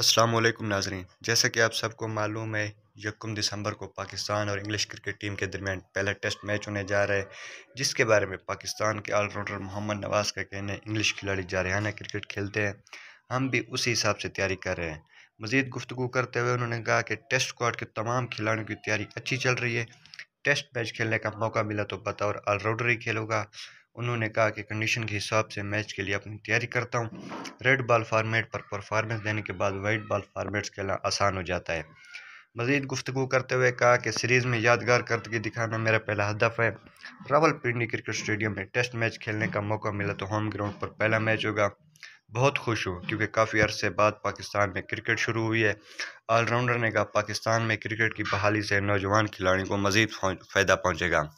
अस्सलाम वालेकुम नाजरीन जैसा कि आप सबको मालूम है यकम दिसंबर को पाकिस्तान और इंग्लिश क्रिकेट टीम के दरमियान पहला टेस्ट मैच होने जा रहा है जिसके बारे में पाकिस्तान के ऑलराउंडर मोहम्मद नवाज़ का कहना है इंग्लिश खिलाड़ी जारहाना क्रिकेट खेलते हैं हम भी उसी हिसाब से तैयारी कर रहे हैं मज़ीद गुफ्तु करते हुए उन्होंने कहा कि टेस्ट स्क्वाड के तमाम खिलाड़ियों की तैयारी अच्छी चल रही है टेस्ट मैच खेलने का मौका मिला तो बताओ ऑलराउंडर ही खेलोगा उन्होंने कहा कि कंडीशन के हिसाब से मैच के लिए अपनी तैयारी करता हूँ रेड बॉल फार्मेट पर परफॉर्मेंस देने के बाद वाइट बॉल फार्मेट्स खेलना आसान हो जाता है मजीद गुफ्तु करते हुए कहा कि सीरीज़ में यादगार करदगी दिखाना मेरा पहला हदफ है रावलपिंडी क्रिकेट स्टेडियम में टेस्ट मैच खेलने का मौका मिला तो होम ग्राउंड पर पहला मैच होगा बहुत खुश हूँ क्योंकि काफ़ी अरसे बाद पाकिस्तान में क्रिकेट शुरू हुई है ऑलराउंडर ने कहा पाकिस्तान में क्रिकेट की बहाली से नौजवान खिलाड़ियों को मज़ीद फ़ायदा पहुँचेगा